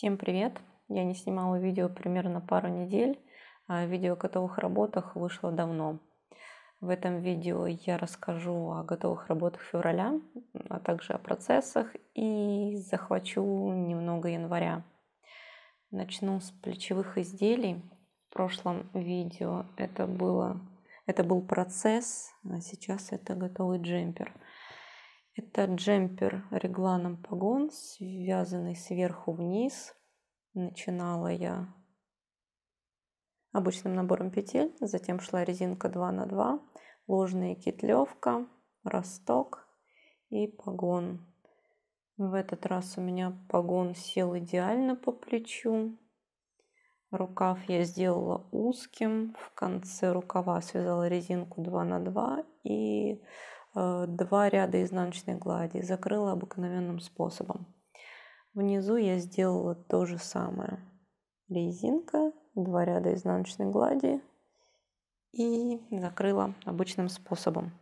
Всем привет! Я не снимала видео примерно пару недель. Видео а о готовых работах вышло давно. В этом видео я расскажу о готовых работах февраля, а также о процессах и захвачу немного января. Начну с плечевых изделий. В прошлом видео это было это был процесс, а сейчас это готовый джемпер. Это джемпер регланом погон, связанный сверху вниз. Начинала я обычным набором петель, затем шла резинка 2 на 2, ложная кетлевка, росток и погон. В этот раз у меня погон сел идеально по плечу. Рукав я сделала узким, в конце рукава связала резинку 2 на 2 и Э, два ряда изнаночной глади, закрыла обыкновенным способом. Внизу я сделала то же самое. Резинка, два ряда изнаночной глади и закрыла обычным способом.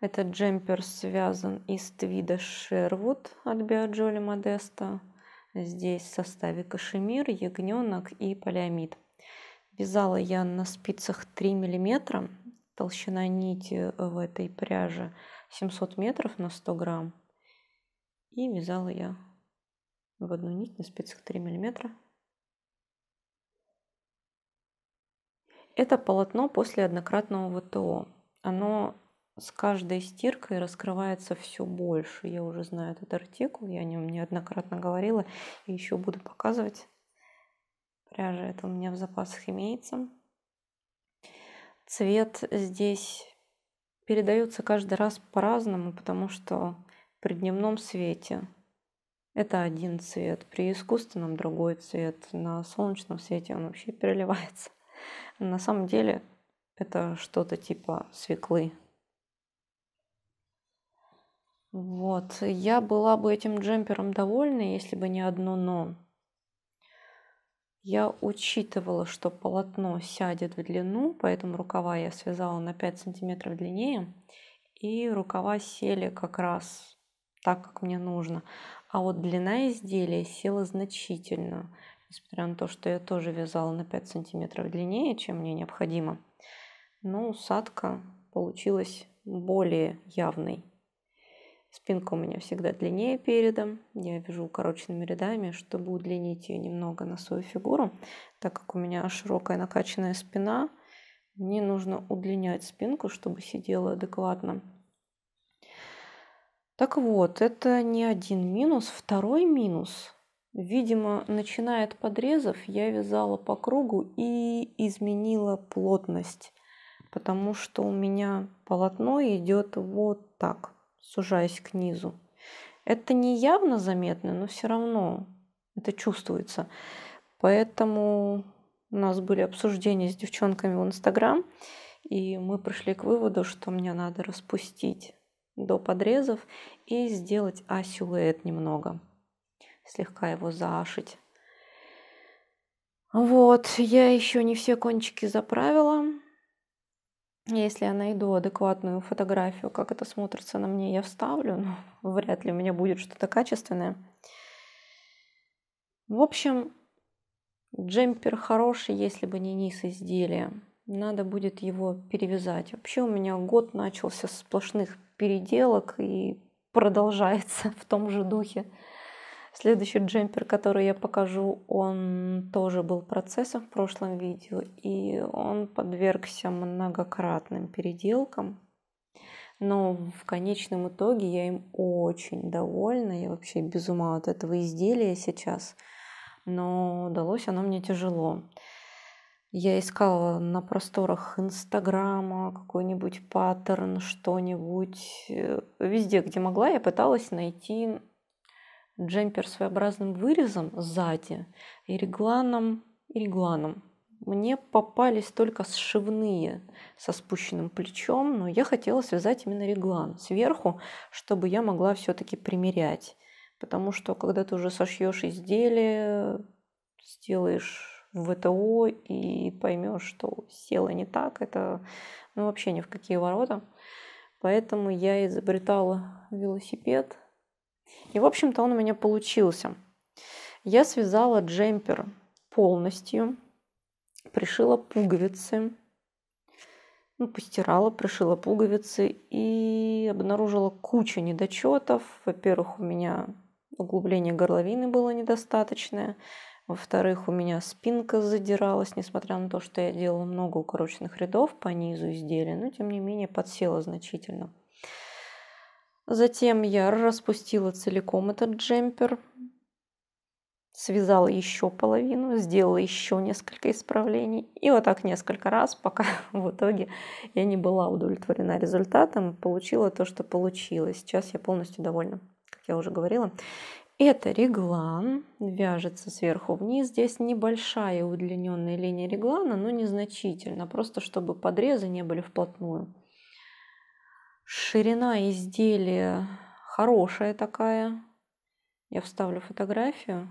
Этот джемпер связан из твида Шервуд от Биоджоли Модеста. Здесь в составе кашемир, ягненок и полиамид. Вязала я на спицах 3 миллиметра Толщина нити в этой пряже 700 метров на 100 грамм. И вязала я в одну нить на спицах 3 миллиметра. Это полотно после однократного ВТО. Оно с каждой стиркой раскрывается все больше. Я уже знаю этот артикул, я о нем неоднократно говорила и еще буду показывать. Пряжа это у меня в запасах имеется. Цвет здесь передается каждый раз по-разному, потому что при дневном свете это один цвет, при искусственном другой цвет, на солнечном свете он вообще переливается. На самом деле это что-то типа свеклы. Вот, я была бы этим джемпером довольна, если бы не одно но. Я учитывала, что полотно сядет в длину, поэтому рукава я связала на 5 сантиметров длиннее. И рукава сели как раз так, как мне нужно. А вот длина изделия села значительно, несмотря на то, что я тоже вязала на 5 сантиметров длиннее, чем мне необходимо. Но усадка получилась более явной. Спинка у меня всегда длиннее передом. Я вяжу укороченными рядами, чтобы удлинить ее немного на свою фигуру. Так как у меня широкая накачанная спина, мне нужно удлинять спинку, чтобы сидела адекватно. Так вот, это не один минус. Второй минус. Видимо, начиная от подрезов, я вязала по кругу и изменила плотность, потому что у меня полотно идет вот так сужаясь к низу. Это не явно заметно, но все равно это чувствуется. Поэтому у нас были обсуждения с девчонками в Инстаграм, и мы пришли к выводу, что мне надо распустить до подрезов и сделать а-силуэт немного, слегка его зашить. Вот, я еще не все кончики заправила. Если я найду адекватную фотографию, как это смотрится на мне, я вставлю, но вряд ли у меня будет что-то качественное. В общем, джемпер хороший, если бы не низ изделия. Надо будет его перевязать. Вообще у меня год начался с сплошных переделок и продолжается в том же духе. Следующий джемпер, который я покажу, он тоже был процессом в прошлом видео, и он подвергся многократным переделкам. Но в конечном итоге я им очень довольна. Я вообще без ума от этого изделия сейчас. Но удалось оно мне тяжело. Я искала на просторах Инстаграма какой-нибудь паттерн, что-нибудь. Э, везде, где могла, я пыталась найти джемпер с своеобразным вырезом сзади и регланом, и регланом. Мне попались только сшивные со спущенным плечом, но я хотела связать именно реглан сверху, чтобы я могла все-таки примерять. Потому что когда ты уже сошьешь изделие, сделаешь ВТО и поймешь, что села не так, это ну, вообще ни в какие ворота. Поэтому я изобретала велосипед и, в общем-то, он у меня получился. Я связала джемпер полностью, пришила пуговицы, ну, постирала, пришила пуговицы и обнаружила кучу недочетов. Во-первых, у меня углубление горловины было недостаточное. Во-вторых, у меня спинка задиралась, несмотря на то, что я делала много укороченных рядов по низу изделия, но тем не менее подсела значительно. Затем я распустила целиком этот джемпер, связала еще половину, сделала еще несколько исправлений. И вот так несколько раз, пока в итоге я не была удовлетворена результатом, получила то, что получилось. Сейчас я полностью довольна, как я уже говорила. Это реглан, вяжется сверху вниз. Здесь небольшая удлиненная линия реглана, но незначительно, просто чтобы подрезы не были вплотную. Ширина изделия хорошая такая. Я вставлю фотографию,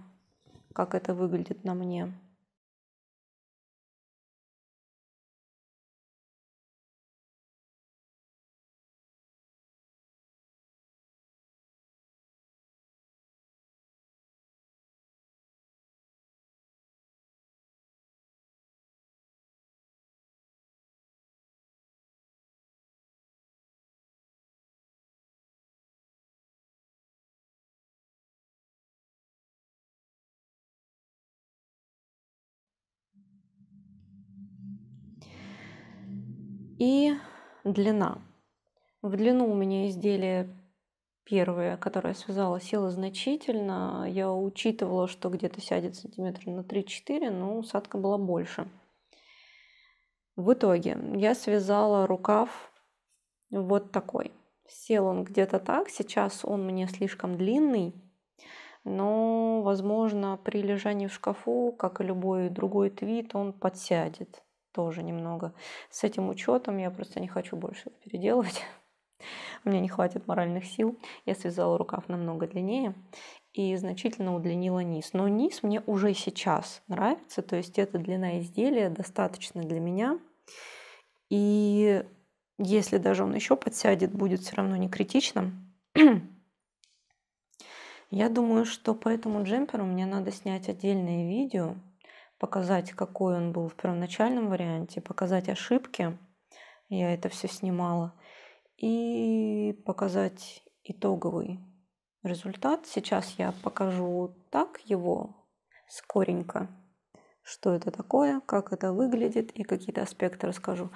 как это выглядит на мне. И длина. В длину у меня изделие первое, которое связала село значительно. Я учитывала, что где-то сядет сантиметр на 3-4, но усадка была больше. В итоге я связала рукав вот такой. Сел он где-то так, сейчас он мне слишком длинный, но, возможно, при лежании в шкафу, как и любой другой твит, он подсядет тоже немного. С этим учетом я просто не хочу больше его переделывать. Мне не хватит моральных сил. Я связала рукав намного длиннее и значительно удлинила низ. Но низ мне уже сейчас нравится, то есть эта длина изделия достаточно для меня. И если даже он еще подсядет, будет все равно не критичным. Я думаю, что по этому джемперу мне надо снять отдельное видео, показать, какой он был в первоначальном варианте, показать ошибки, я это все снимала, и показать итоговый результат. Сейчас я покажу так его скоренько, что это такое, как это выглядит и какие-то аспекты расскажу.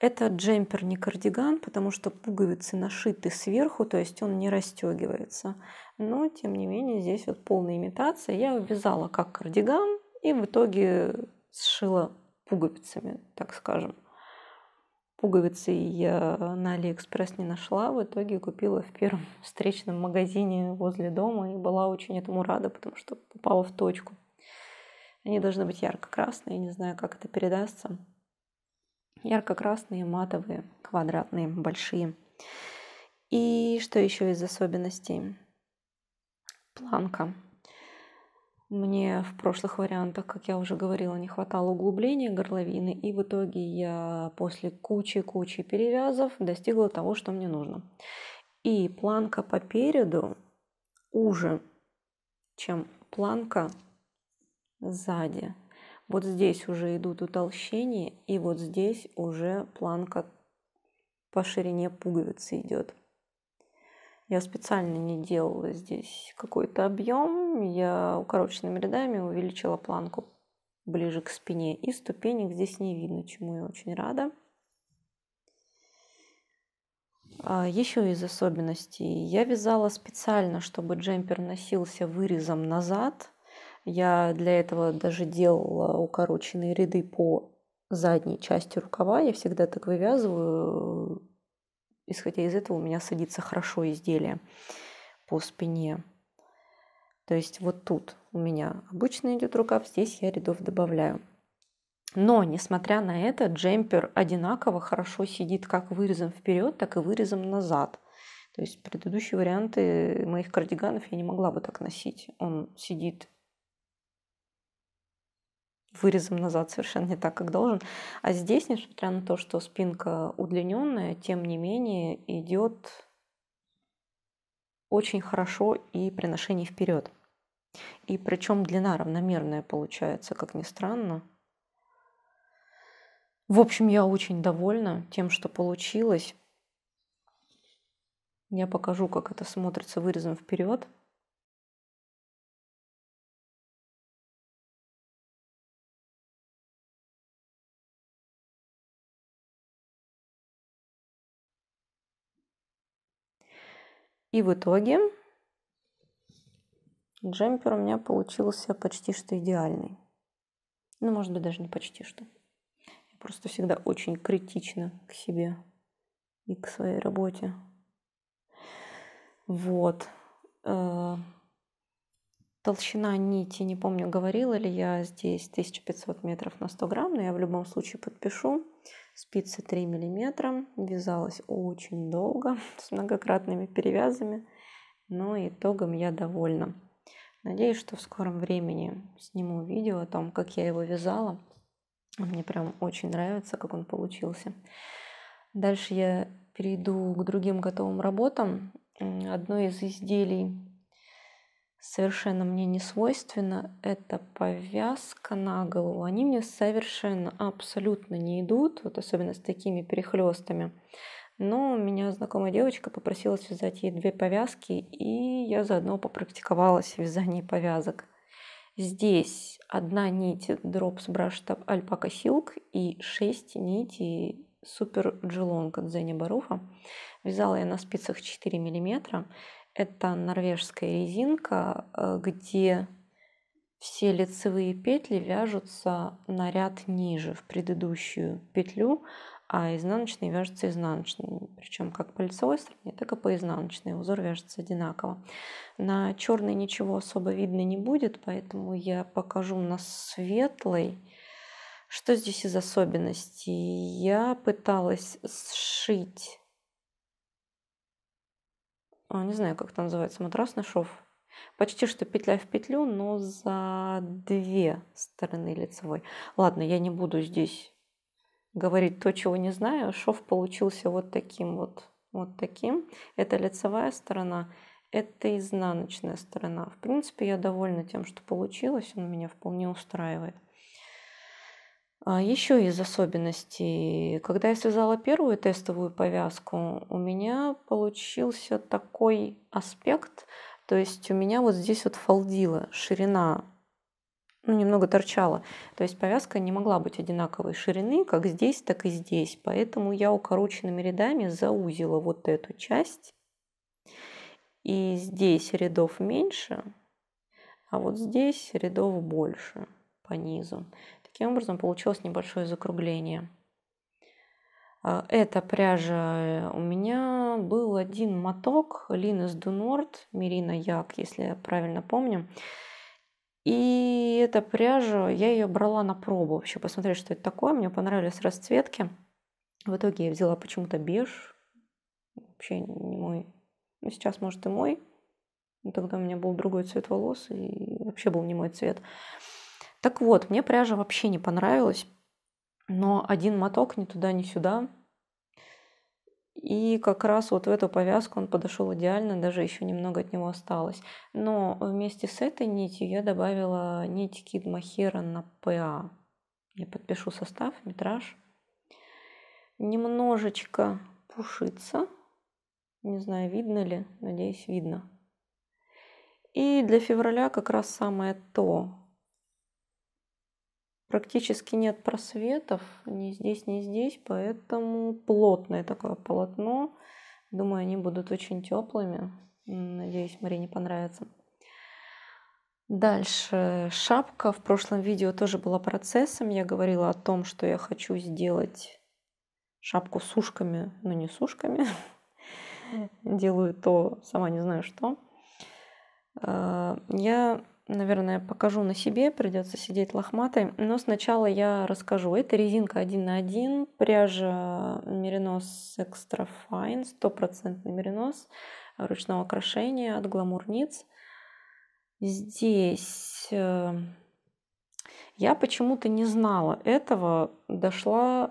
Это джемпер не кардиган, потому что пуговицы нашиты сверху, то есть он не расстегивается. Но, тем не менее, здесь вот полная имитация. Я вязала как кардиган, и в итоге сшила пуговицами, так скажем. Пуговицы я на Алиэкспресс не нашла, в итоге купила в первом встречном магазине возле дома и была очень этому рада, потому что попала в точку. Они должны быть ярко-красные, я не знаю, как это передастся. Ярко-красные, матовые, квадратные, большие. И что еще из особенностей? Планка. Мне в прошлых вариантах, как я уже говорила, не хватало углубления горловины, и в итоге я после кучи-кучи перевязов достигла того, что мне нужно. И планка по переду уже, чем планка сзади. Вот здесь уже идут утолщения, и вот здесь уже планка по ширине пуговицы идет. Я специально не делала здесь какой-то объем. Я укороченными рядами увеличила планку ближе к спине. И ступенек здесь не видно, чему я очень рада. А, Еще из особенностей. Я вязала специально, чтобы джемпер носился вырезом назад. Я для этого даже делала укороченные ряды по задней части рукава. Я всегда так вывязываю исходя из этого, у меня садится хорошо изделие по спине. То есть вот тут у меня обычно идет рукав, здесь я рядов добавляю. Но, несмотря на это, джемпер одинаково хорошо сидит как вырезом вперед, так и вырезом назад. То есть предыдущие варианты моих кардиганов я не могла бы так носить. Он сидит вырезом назад совершенно не так, как должен. А здесь, несмотря на то, что спинка удлиненная, тем не менее идет очень хорошо и при ношении вперед. И причем длина равномерная получается, как ни странно. В общем, я очень довольна тем, что получилось. Я покажу, как это смотрится вырезом вперед. И в итоге джемпер у меня получился почти что идеальный. Ну, может быть, даже не почти что. Я просто всегда очень критично к себе и к своей работе. Вот. Толщина нити, не помню, говорила ли я здесь 1500 метров на 100 грамм, но я в любом случае подпишу. Спицы 3 миллиметра, вязалась очень долго, с многократными перевязами, но итогом я довольна. Надеюсь, что в скором времени сниму видео о том, как я его вязала. Мне прям очень нравится, как он получился. Дальше я перейду к другим готовым работам. Одно из изделий совершенно мне не свойственно, это повязка на голову. Они мне совершенно абсолютно не идут, вот особенно с такими перехлестами. Но меня знакомая девочка попросила связать ей две повязки, и я заодно попрактиковалась в вязании повязок. Здесь одна нить Drops Brush Tab Alpaca Silk и 6 нитей Super Джелонг от Зенни Баруфа. Вязала я на спицах 4 миллиметра. Это норвежская резинка, э, где все лицевые петли вяжутся на ряд ниже в предыдущую петлю, а изнаночные вяжутся изнаночными. Причем как по лицевой стороне, так и по изнаночной. Узор вяжется одинаково. На черной ничего особо видно не будет, поэтому я покажу на светлой. Что здесь из особенностей? Я пыталась сшить а, не знаю, как это называется, матрасный шов. Почти что петля в петлю, но за две стороны лицевой. Ладно, я не буду здесь говорить то, чего не знаю. Шов получился вот таким вот, вот таким. Это лицевая сторона, это изнаночная сторона. В принципе, я довольна тем, что получилось. Он меня вполне устраивает. А Еще из особенностей, когда я связала первую тестовую повязку, у меня получился такой аспект, то есть у меня вот здесь вот фолдила ширина ну, немного торчала. То есть повязка не могла быть одинаковой ширины, как здесь, так и здесь. Поэтому я укороченными рядами заузила вот эту часть. И здесь рядов меньше, а вот здесь рядов больше по низу. Таким образом, получилось небольшое закругление. А, эта пряжа э, у меня был один моток Линус Дунорд, Мирина Як, если я правильно помню. И эта пряжа, я ее брала на пробу вообще, посмотреть, что это такое. Мне понравились расцветки. В итоге я взяла почему-то беж. Вообще не мой. Ну, сейчас, может, и мой. Но тогда у меня был другой цвет волос и вообще был не мой цвет. Так вот, мне пряжа вообще не понравилась, но один моток ни туда, ни сюда. И как раз вот в эту повязку он подошел идеально, даже еще немного от него осталось. Но вместе с этой нитью я добавила нить Кид Махера на ПА. Я подпишу состав, метраж. Немножечко пушится. Не знаю, видно ли, надеюсь, видно. И для февраля как раз самое то практически нет просветов ни здесь, ни здесь, поэтому плотное такое полотно. Думаю, они будут очень теплыми. Надеюсь, Марине понравится. Дальше шапка. В прошлом видео тоже была процессом. Я говорила о том, что я хочу сделать шапку с ушками, но не с ушками. Делаю то, сама не знаю что. Э, я наверное, покажу на себе, придется сидеть лохматой. Но сначала я расскажу. Это резинка 1 на 1, пряжа меринос Extra Fine, стопроцентный меринос ручного украшения от Гламурниц. Здесь э, я почему-то не знала этого, дошла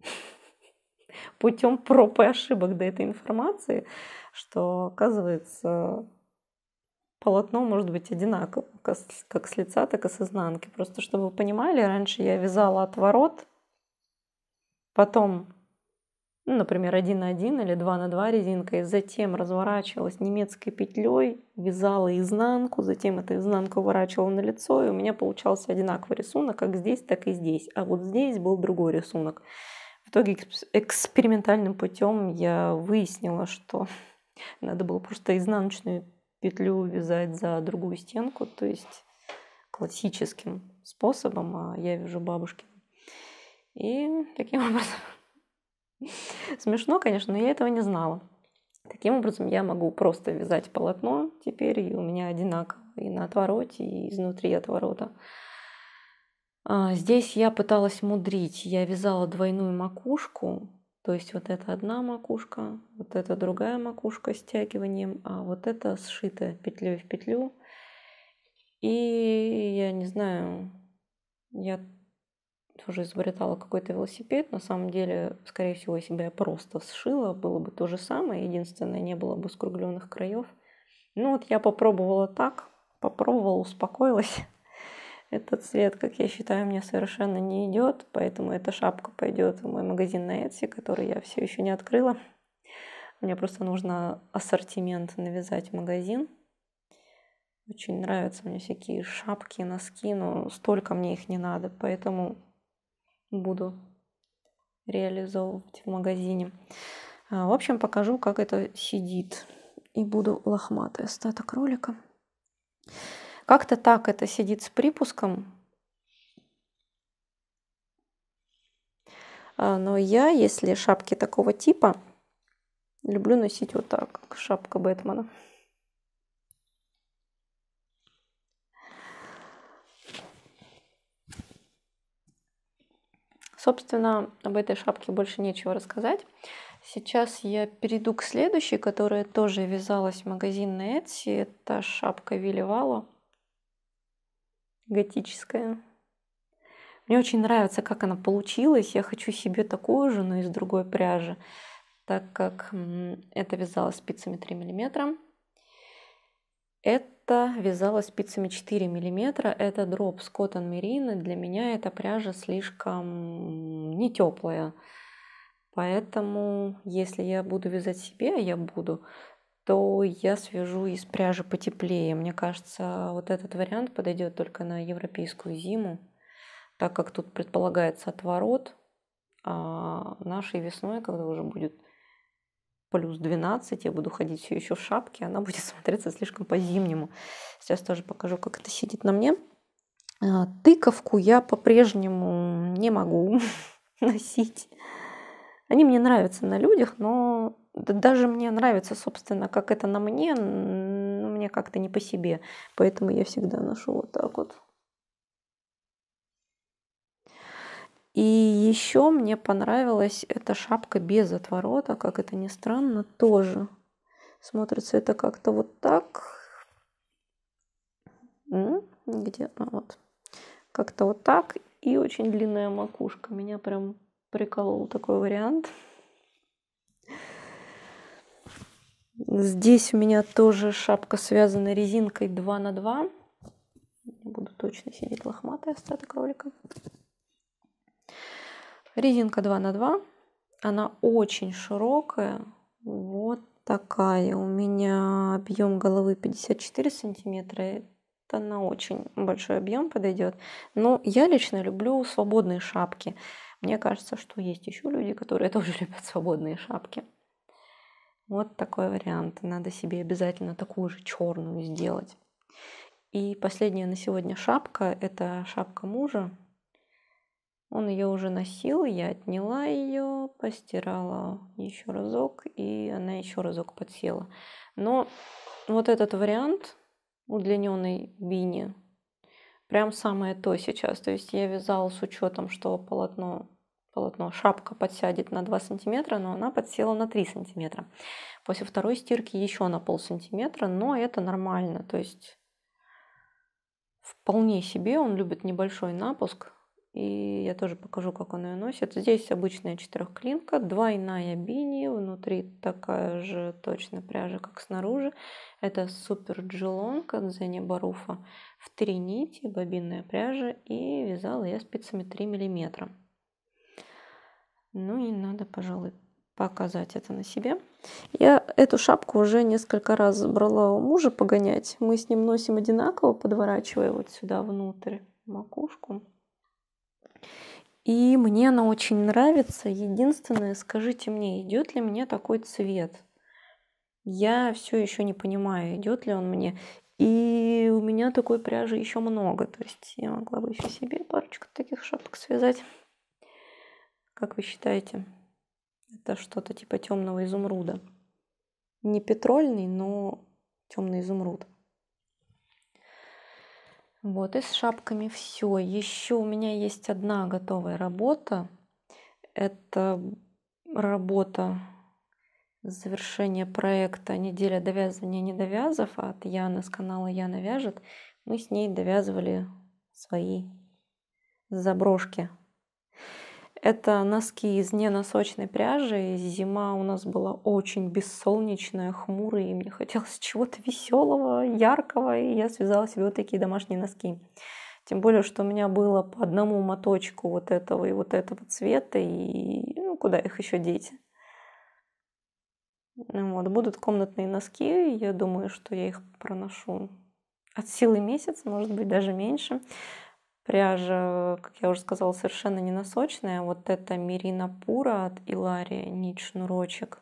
путем проб и ошибок до этой информации, что, оказывается, полотно может быть одинаково, как с лица, так и с изнанки. Просто чтобы вы понимали, раньше я вязала отворот, потом, ну, например, 1 на 1 или 2 на 2 резинкой, затем разворачивалась немецкой петлей, вязала изнанку, затем эту изнанку выворачивала на лицо, и у меня получался одинаковый рисунок, как здесь, так и здесь. А вот здесь был другой рисунок. В итоге экспериментальным путем я выяснила, что надо было просто изнаночную петлю вязать за другую стенку, то есть классическим способом, а я вяжу бабушки. И таким образом... Смешно, конечно, но я этого не знала. Таким образом, я могу просто вязать полотно теперь, и у меня одинаково и на отвороте, и изнутри отворота. А, здесь я пыталась мудрить. Я вязала двойную макушку, то есть вот это одна макушка, вот это другая макушка с стягиванием, а вот это сшито петлей в петлю. И я не знаю, я тоже изобретала какой-то велосипед. На самом деле, скорее всего, если бы я просто сшила, было бы то же самое. Единственное, не было бы скругленных краев. Ну вот я попробовала так, попробовала, успокоилась. Этот цвет, как я считаю, мне совершенно не идет, поэтому эта шапка пойдет в мой магазин на Etsy, который я все еще не открыла. Мне просто нужно ассортимент навязать в магазин. Очень нравятся мне всякие шапки, носки, но столько мне их не надо, поэтому буду реализовывать в магазине. А, в общем, покажу, как это сидит. И буду лохматый остаток ролика. Как-то так это сидит с припуском. А, но я, если шапки такого типа, люблю носить вот так, как шапка Бэтмена. Собственно, об этой шапке больше нечего рассказать. Сейчас я перейду к следующей, которая тоже вязалась в магазин на Etsy. Это шапка Вилли Вало готическая. Мне очень нравится, как она получилась. Я хочу себе такую же, но из другой пряжи, так как это вязала спицами 3 мм. Это вязала спицами 4 мм. Это дроп с Мерина. Для меня эта пряжа слишком не теплая. Поэтому, если я буду вязать себе, я буду, то я свяжу из пряжи потеплее. Мне кажется, вот этот вариант подойдет только на европейскую зиму, так как тут предполагается отворот, а нашей весной, когда уже будет плюс 12, я буду ходить все еще в шапке, она будет смотреться слишком по-зимнему. Сейчас тоже покажу, как это сидит на мне. А, тыковку я по-прежнему не могу носить. Они мне нравятся на людях, но даже мне нравится, собственно, как это на мне, но мне как-то не по себе. Поэтому я всегда ношу вот так вот. И еще мне понравилась эта шапка без отворота, как это ни странно, тоже. Смотрится это как-то вот так. Где? А, вот. Как-то вот так. И очень длинная макушка. Меня прям приколол такой вариант. Здесь у меня тоже шапка связана резинкой 2 на 2. Буду точно сидеть лохматый остаток ролика. Резинка 2 на 2. Она очень широкая. Вот такая. У меня объем головы 54 сантиметра. Это на очень большой объем подойдет. Но я лично люблю свободные шапки. Мне кажется, что есть еще люди, которые тоже любят свободные шапки. Вот такой вариант. Надо себе обязательно такую же черную сделать. И последняя на сегодня шапка – это шапка мужа. Он ее уже носил, я отняла ее, постирала еще разок, и она еще разок подсела. Но вот этот вариант удлиненной бини прям самое то сейчас. То есть я вязала с учетом, что полотно полотно. Шапка подсядет на 2 сантиметра, но она подсела на 3 сантиметра. После второй стирки еще на пол сантиметра, но это нормально. То есть вполне себе он любит небольшой напуск. И я тоже покажу, как он ее носит. Здесь обычная четырехклинка, двойная бини, внутри такая же точно пряжа, как снаружи. Это супер джилонг от Зенни Баруфа в три нити, бобинная пряжа. И вязала я спицами 3 миллиметра. Ну и надо, пожалуй, показать это на себе. Я эту шапку уже несколько раз брала у мужа погонять. Мы с ним носим одинаково, подворачивая вот сюда внутрь макушку. И мне она очень нравится. Единственное, скажите мне, идет ли мне такой цвет? Я все еще не понимаю, идет ли он мне. И у меня такой пряжи еще много. То есть я могла бы еще себе парочку таких шапок связать. Как вы считаете? Это что-то типа темного изумруда. Не петрольный, но темный изумруд. Вот, и с шапками все. Еще у меня есть одна готовая работа. Это работа завершения проекта «Неделя довязывания недовязов» от Яны с канала «Яна вяжет». Мы с ней довязывали свои заброшки. Это носки из неносочной пряжи. Зима у нас была очень бессолнечная, хмурая, и мне хотелось чего-то веселого, яркого, и я связала себе вот такие домашние носки. Тем более, что у меня было по одному моточку вот этого и вот этого цвета, и ну, куда их еще деть? Ну вот, будут комнатные носки, я думаю, что я их проношу от силы месяц, может быть, даже меньше. Пряжа, как я уже сказала, совершенно не носочная. Вот это Мерина Пура от Илария, нить шнурочек.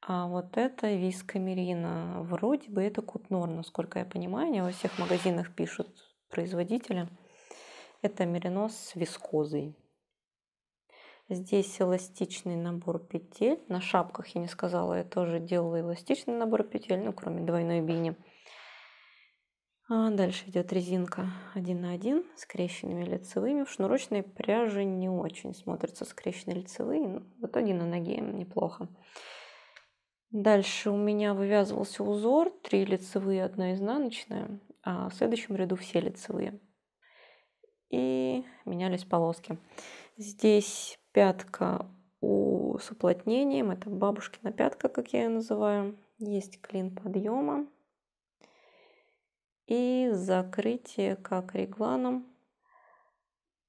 А вот это Виска Мерина. Вроде бы это Кутнор, насколько я понимаю. Они во всех магазинах пишут производителя. Это меринос с вискозой. Здесь эластичный набор петель. На шапках, я не сказала, я тоже делала эластичный набор петель, ну, кроме двойной бини. А, дальше идет резинка один на один с крещенными лицевыми. В шнурочной пряже не очень смотрятся скрещенные лицевые, но в итоге на ноге неплохо. Дальше у меня вывязывался узор, три лицевые, одна изнаночная, а в следующем ряду все лицевые. И менялись полоски. Здесь пятка у с уплотнением, это бабушкина пятка, как я ее называю. Есть клин подъема, и закрытие как регланом.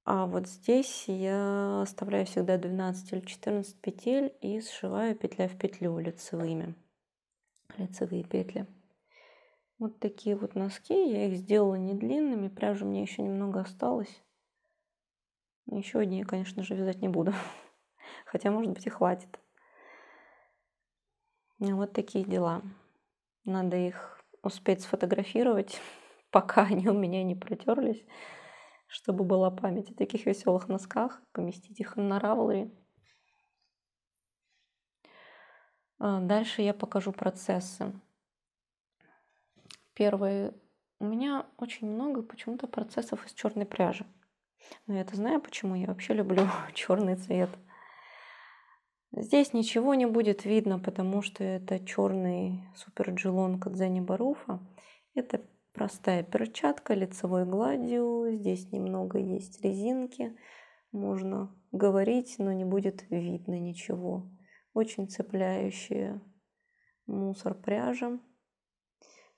А вот здесь я оставляю всегда 12 или 14 петель и сшиваю петля в петлю лицевыми, лицевые петли. Вот такие вот носки, я их сделала не длинными, пряжи мне еще немного осталось. Еще одни я, конечно же, вязать не буду, хотя, может быть, и хватит. Вот такие дела. Надо их успеть сфотографировать, пока они у меня не протерлись, чтобы была память о таких веселых носках, поместить их на Ravelry. А, дальше я покажу процессы. Первый. У меня очень много почему-то процессов из черной пряжи. Но я это знаю, почему я вообще люблю черный цвет. Здесь ничего не будет видно, потому что это черный суперджилон Кадзани Баруфа. Это простая перчатка лицевой гладью. Здесь немного есть резинки. Можно говорить, но не будет видно ничего. Очень цепляющие мусор пряжем.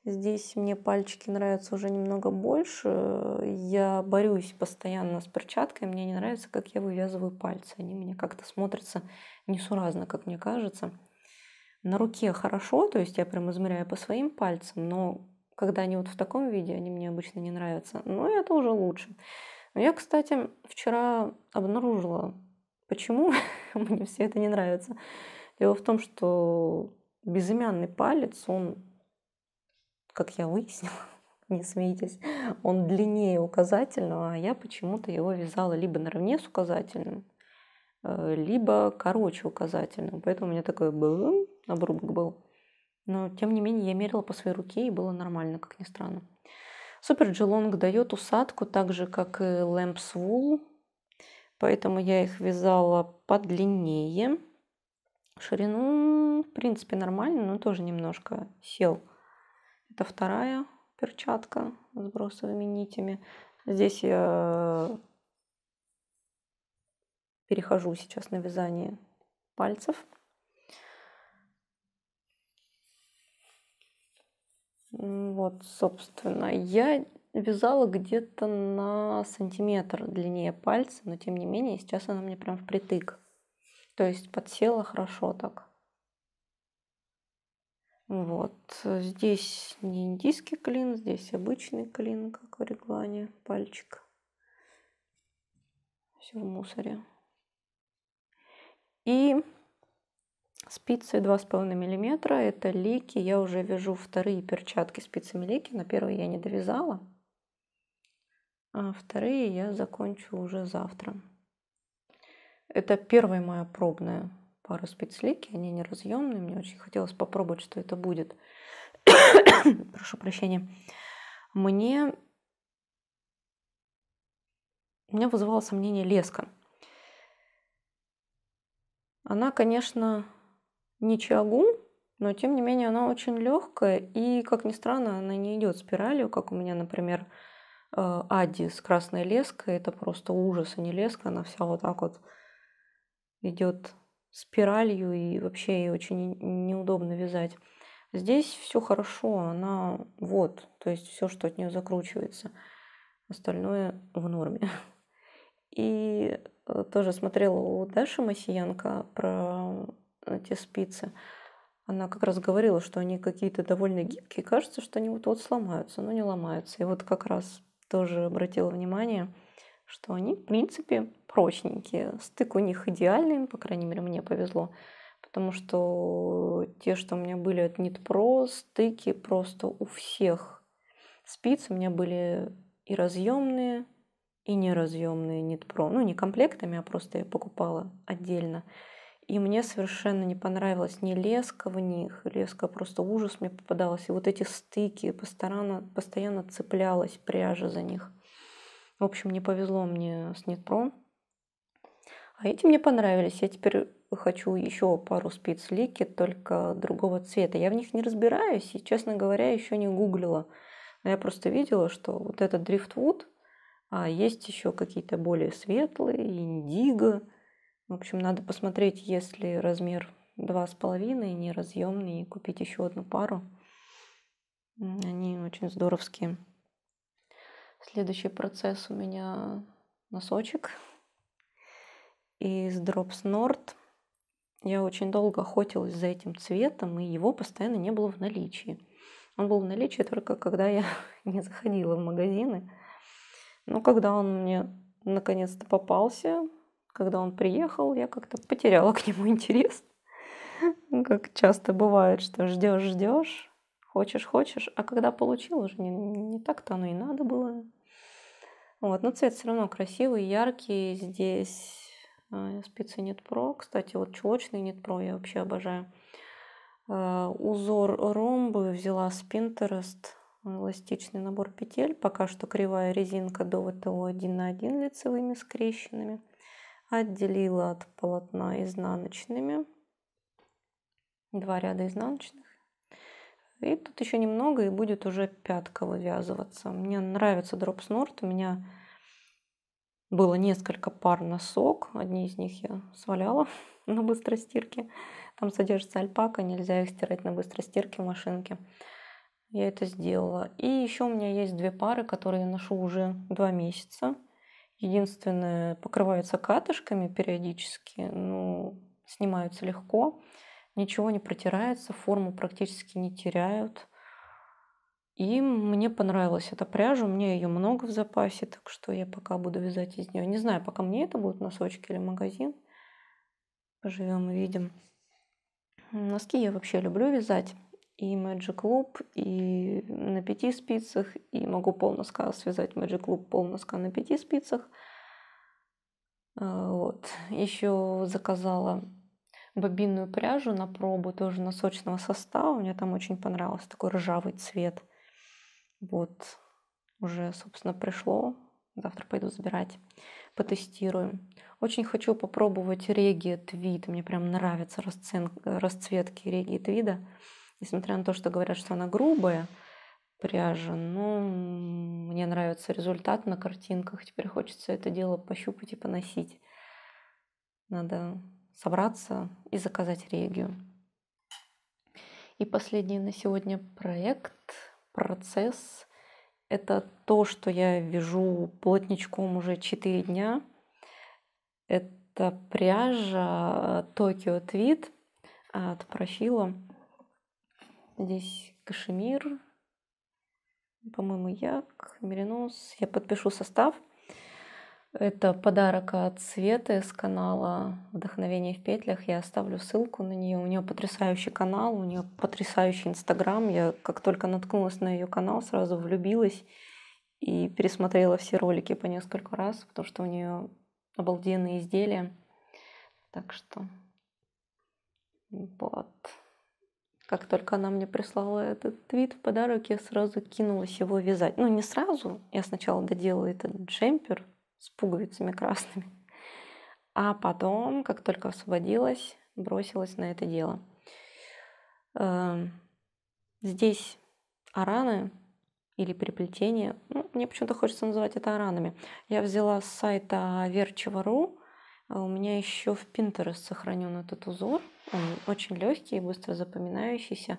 Здесь мне пальчики нравятся уже немного больше. Я борюсь постоянно с перчаткой. Мне не нравится, как я вывязываю пальцы. Они мне как-то смотрятся несуразно, как мне кажется. На руке хорошо, то есть я прям измеряю по своим пальцам, но когда они вот в таком виде, они мне обычно не нравятся. Но это уже лучше. Я, кстати, вчера обнаружила, почему мне все это не нравится. Дело в том, что безымянный палец, он как я выяснила, не смейтесь, он длиннее указательного, а я почему-то его вязала либо наравне с указательным, э, либо короче указательным. Поэтому у меня такой был обрубок был. Но, тем не менее, я мерила по своей руке, и было нормально, как ни странно. Супер Джелонг дает усадку, так же, как и Лэмпс Вул. Поэтому я их вязала подлиннее. Ширину, в принципе, нормально, но тоже немножко сел это вторая перчатка с бросовыми нитями. Здесь я э, перехожу сейчас на вязание пальцев. Вот, собственно, я вязала где-то на сантиметр длиннее пальца, но тем не менее сейчас она мне прям впритык. То есть подсела хорошо так. Вот. Здесь не индийский клин, здесь обычный клин, как в реглане, пальчик. Все в мусоре. И спицы 2,5 мм, это лики, я уже вяжу вторые перчатки спицами лики, на первые я не довязала, а вторые я закончу уже завтра. Это первая моя пробная пару спицлики, они неразъемные, мне очень хотелось попробовать, что это будет. Прошу прощения. Мне меня вызывало сомнение леска. Она, конечно, не чагу, но тем не менее она очень легкая и, как ни странно, она не идет спиралью, как у меня, например, э, Ади с красной леской. Это просто ужас, а не леска, она вся вот так вот идет спиралью и вообще ей очень неудобно вязать. Здесь все хорошо, она вот, то есть все, что от нее закручивается, остальное в норме. И э, тоже смотрела у Даши Масиянка про эти спицы. Она как раз говорила, что они какие-то довольно гибкие, кажется, что они вот-вот сломаются, но не ломаются. И вот как раз тоже обратила внимание – что они, в принципе, прочненькие. Стык у них идеальный, по крайней мере, мне повезло. Потому что те, что у меня были от Нитпро, стыки просто у всех спиц. У меня были и разъемные, и неразъемные Нитпро. Ну, не комплектами, а просто я покупала отдельно. И мне совершенно не понравилась ни леска в них, леска просто ужас мне попадалась. И вот эти стыки, постоянно, постоянно цеплялась пряжа за них. В общем, не повезло мне с Нетпром. А эти мне понравились. Я теперь хочу еще пару спиц лики, только другого цвета. Я в них не разбираюсь и, честно говоря, еще не гуглила. Но я просто видела, что вот этот дрифтвуд, а есть еще какие-то более светлые, индиго. В общем, надо посмотреть, если размер 2,5, неразъемный, и купить еще одну пару. Они очень здоровские. Следующий процесс у меня носочек из Drops North. Я очень долго охотилась за этим цветом, и его постоянно не было в наличии. Он был в наличии только когда я не заходила в магазины. Но когда он мне наконец-то попался, когда он приехал, я как-то потеряла к нему интерес. Как часто бывает, что ждешь, ждешь, Хочешь, хочешь. А когда получил, уже не, не так-то оно и надо было. Вот, но цвет все равно красивый, яркий. Здесь а, спицы нет про. Кстати, вот чулочный нет про я вообще обожаю. А, узор ромбы взяла с Pinterest. Эластичный набор петель. Пока что кривая резинка до ВТО 1 на 1 лицевыми скрещенными. Отделила от полотна изнаночными. Два ряда изнаночных. И тут еще немного, и будет уже пятка вывязываться. Мне нравится дропс норт. У меня было несколько пар носок. Одни из них я сваляла на быстрой стирке. Там содержится альпака, нельзя их стирать на быстрой стирке в машинке. Я это сделала. И еще у меня есть две пары, которые я ношу уже два месяца. Единственное, покрываются катышками периодически, но ну, снимаются легко ничего не протирается, форму практически не теряют. И мне понравилась эта пряжа, у меня ее много в запасе, так что я пока буду вязать из нее. Не знаю, пока мне это будут носочки или магазин. Поживем и видим. Носки я вообще люблю вязать. И Magic Loop, и на пяти спицах, и могу полноска связать Magic Loop, полноска на пяти спицах. А, вот. Еще заказала бобинную пряжу на пробу, тоже носочного состава. Мне там очень понравился такой ржавый цвет. Вот, уже, собственно, пришло. Завтра пойду забирать, потестирую. Очень хочу попробовать реги твид. Мне прям нравятся расцен... расцветки реги твида. Несмотря на то, что говорят, что она грубая пряжа, но мне нравится результат на картинках. Теперь хочется это дело пощупать и поносить. Надо собраться и заказать регию. И последний на сегодня проект, процесс. Это то, что я вяжу плотничком уже 4 дня. Это пряжа Токио Твит от профила. Здесь кашемир, по-моему, як, меринос. Я подпишу состав – это подарок от Светы с канала «Вдохновение в петлях». Я оставлю ссылку на нее. У нее потрясающий канал, у нее потрясающий инстаграм. Я как только наткнулась на ее канал, сразу влюбилась и пересмотрела все ролики по несколько раз, потому что у нее обалденные изделия. Так что вот. Как только она мне прислала этот твит в подарок, я сразу кинулась его вязать. Ну, не сразу. Я сначала доделала этот джемпер – с пуговицами красными. А потом, как только освободилась, бросилась на это дело. Эм, здесь араны или переплетение. Ну, мне почему-то хочется называть это аранами. Я взяла с сайта Verchiva.ru. А у меня еще в Pinterest сохранен этот узор. Он очень легкий и быстро запоминающийся.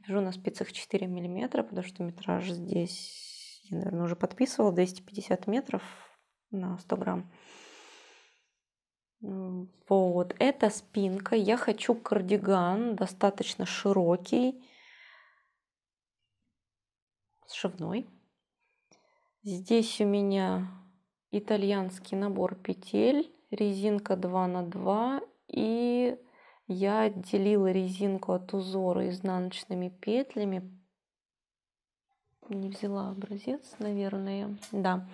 Вяжу на спицах 4 мм, потому что метраж здесь, я, наверное, уже подписывала, 250 метров на 100 грамм. Э, вот, это спинка. Я хочу кардиган, достаточно широкий, сшивной. Здесь у меня итальянский набор петель, резинка 2 на 2 и я отделила резинку от узора изнаночными петлями. Не взяла образец, наверное. Да.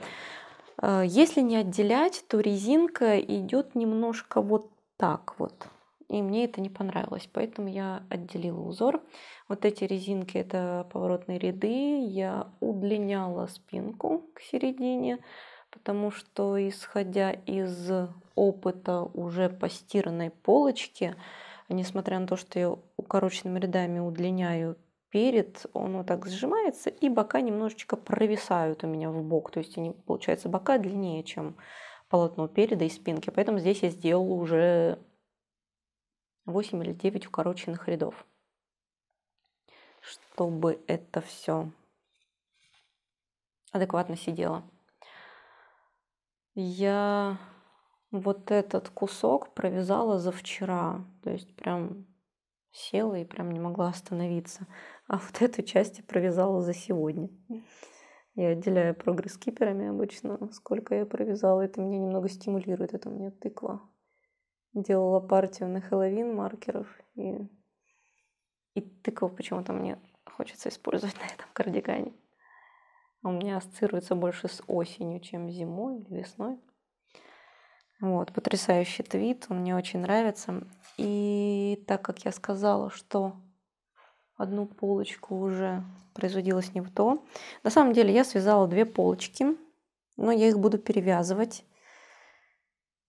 Э, если не отделять, то резинка идет немножко вот так вот. И мне это не понравилось, поэтому я отделила узор. Вот эти резинки это поворотные ряды. Я удлиняла спинку к середине, потому что исходя из опыта уже постиранной полочки, несмотря на то, что я укороченными рядами удлиняю перед он вот так сжимается, и бока немножечко провисают у меня в бок. То есть они, получается, бока длиннее, чем полотно переда и спинки. Поэтому здесь я сделала уже 8 или 9 укороченных рядов, чтобы это все адекватно сидело. Я вот этот кусок провязала за вчера, то есть прям села и прям не могла остановиться. А вот эту часть я провязала за сегодня. Я отделяю прогресс киперами обычно. Сколько я провязала, это меня немного стимулирует. Это мне меня тыква. Делала партию на Хэллоуин маркеров. И, и тыкву почему-то мне хочется использовать на этом кардигане. А у меня ассоциируется больше с осенью, чем зимой или весной. Вот, потрясающий твит, он мне очень нравится. И так как я сказала, что одну полочку уже производилось не в то. На самом деле я связала две полочки, но я их буду перевязывать.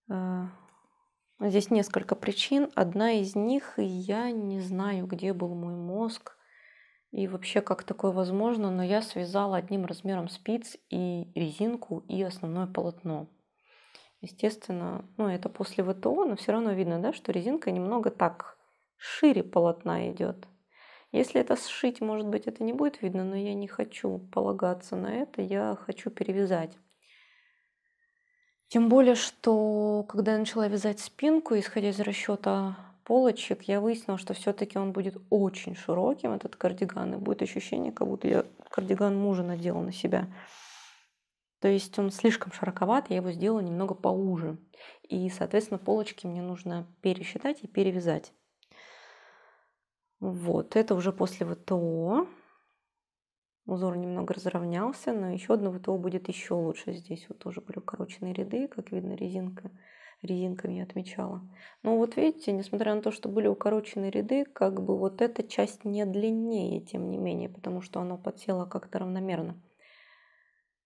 Э, здесь несколько причин. Одна из них, я не знаю, где был мой мозг и вообще как такое возможно, но я связала одним размером спиц и резинку и основное полотно. Естественно, ну это после ВТО, но все равно видно, да, что резинка немного так шире полотна идет. Если это сшить, может быть, это не будет видно, но я не хочу полагаться на это, я хочу перевязать. Тем более, что когда я начала вязать спинку, исходя из расчета полочек, я выяснила, что все-таки он будет очень широким, этот кардиган, и будет ощущение, как будто я кардиган мужа надела на себя. То есть он слишком широковат, я его сделала немного поуже. И, соответственно, полочки мне нужно пересчитать и перевязать. Вот, это уже после ВТО. Узор немного разровнялся, но еще одно ВТО будет еще лучше. Здесь вот тоже были укороченные ряды, как видно, резинка, резинками я отмечала. Но вот видите, несмотря на то, что были укороченные ряды, как бы вот эта часть не длиннее, тем не менее, потому что она подсела как-то равномерно.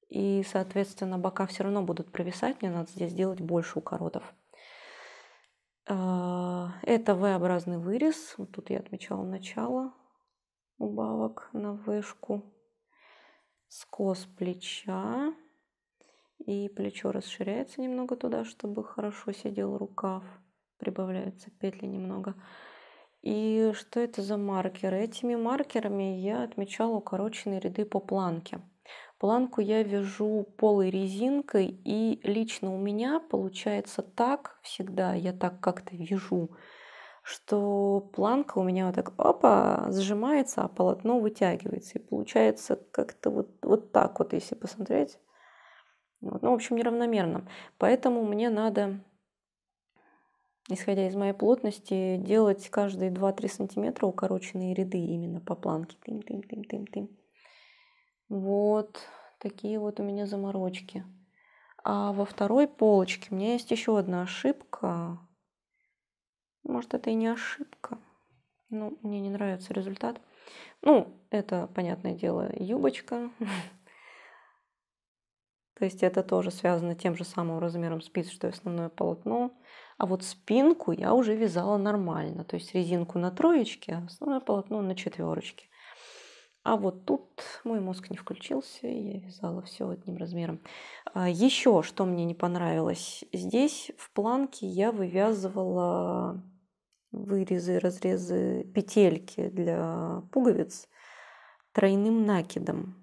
И, соответственно, бока все равно будут провисать, мне надо здесь сделать больше укоротов. А, это V-образный вырез. Вот тут я отмечала начало убавок на вышку. Скос плеча. И плечо расширяется немного туда, чтобы хорошо сидел рукав. Прибавляются петли немного. И что это за маркеры? Этими маркерами я отмечала укороченные ряды по планке. Планку я вяжу полой резинкой, и лично у меня получается так всегда, я так как-то вяжу, что планка у меня вот так опа, сжимается, а полотно вытягивается. И получается как-то вот, вот так вот, если посмотреть. Вот. Ну, в общем, неравномерно. Поэтому мне надо, исходя из моей плотности, делать каждые 2-3 сантиметра укороченные ряды именно по планке. Тым-тым-тым-тым-тым. Вот такие вот у меня заморочки. А во второй полочке у меня есть еще одна ошибка. Может, это и не ошибка. Ну, мне не нравится результат. Ну, это, понятное дело, юбочка. То есть это тоже связано тем же самым размером спиц, что и основное полотно. А вот спинку я уже вязала нормально. То есть резинку на троечке, а основное полотно на четверочке. А вот тут мой мозг не включился, я вязала все одним размером. А, Еще что мне не понравилось. Здесь в планке я вывязывала вырезы, разрезы, петельки для пуговиц тройным накидом.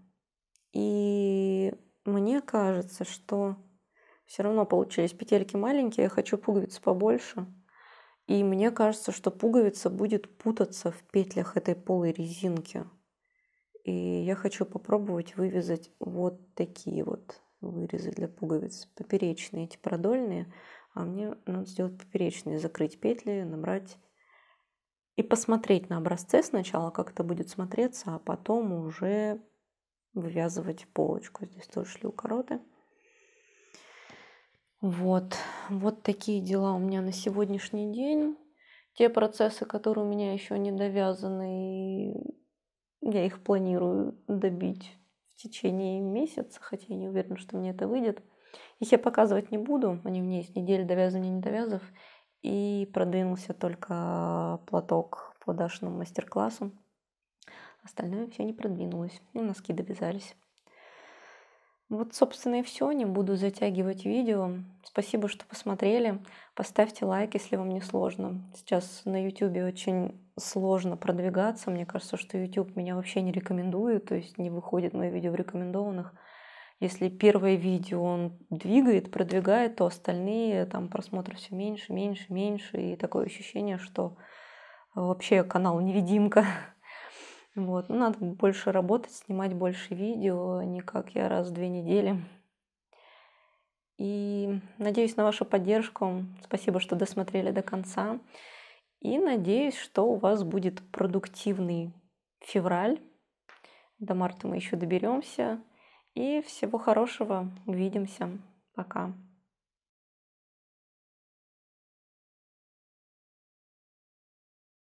И мне кажется, что все равно получились петельки маленькие, я хочу пуговицы побольше. И мне кажется, что пуговица будет путаться в петлях этой полой резинки. И я хочу попробовать вывязать вот такие вот вырезы для пуговиц. Поперечные, эти продольные. А мне надо сделать поперечные, закрыть петли, набрать и посмотреть на образце сначала, как это будет смотреться, а потом уже вывязывать полочку. Здесь тоже шли укороты. Вот. Вот такие дела у меня на сегодняшний день. Те процессы, которые у меня еще не довязаны и я их планирую добить в течение месяца, хотя я не уверена, что мне это выйдет. Их я показывать не буду, они у меня есть неделя довязывания, не довязов. И продвинулся только платок по Дашиному мастер-классу. Остальное все не продвинулось, и ну, носки довязались. Вот, собственно, и все. Не буду затягивать видео. Спасибо, что посмотрели. Поставьте лайк, если вам не сложно. Сейчас на YouTube очень сложно продвигаться. Мне кажется, что YouTube меня вообще не рекомендует, то есть не выходит мое видео в рекомендованных. Если первое видео он двигает, продвигает, то остальные там просмотры все меньше, меньше, меньше. И такое ощущение, что вообще канал невидимка. Вот. Ну, надо больше работать, снимать больше видео, а не как я раз в две недели. И надеюсь на вашу поддержку. Спасибо, что досмотрели до конца. И надеюсь, что у вас будет продуктивный февраль. До марта мы еще доберемся. И всего хорошего. Увидимся. Пока.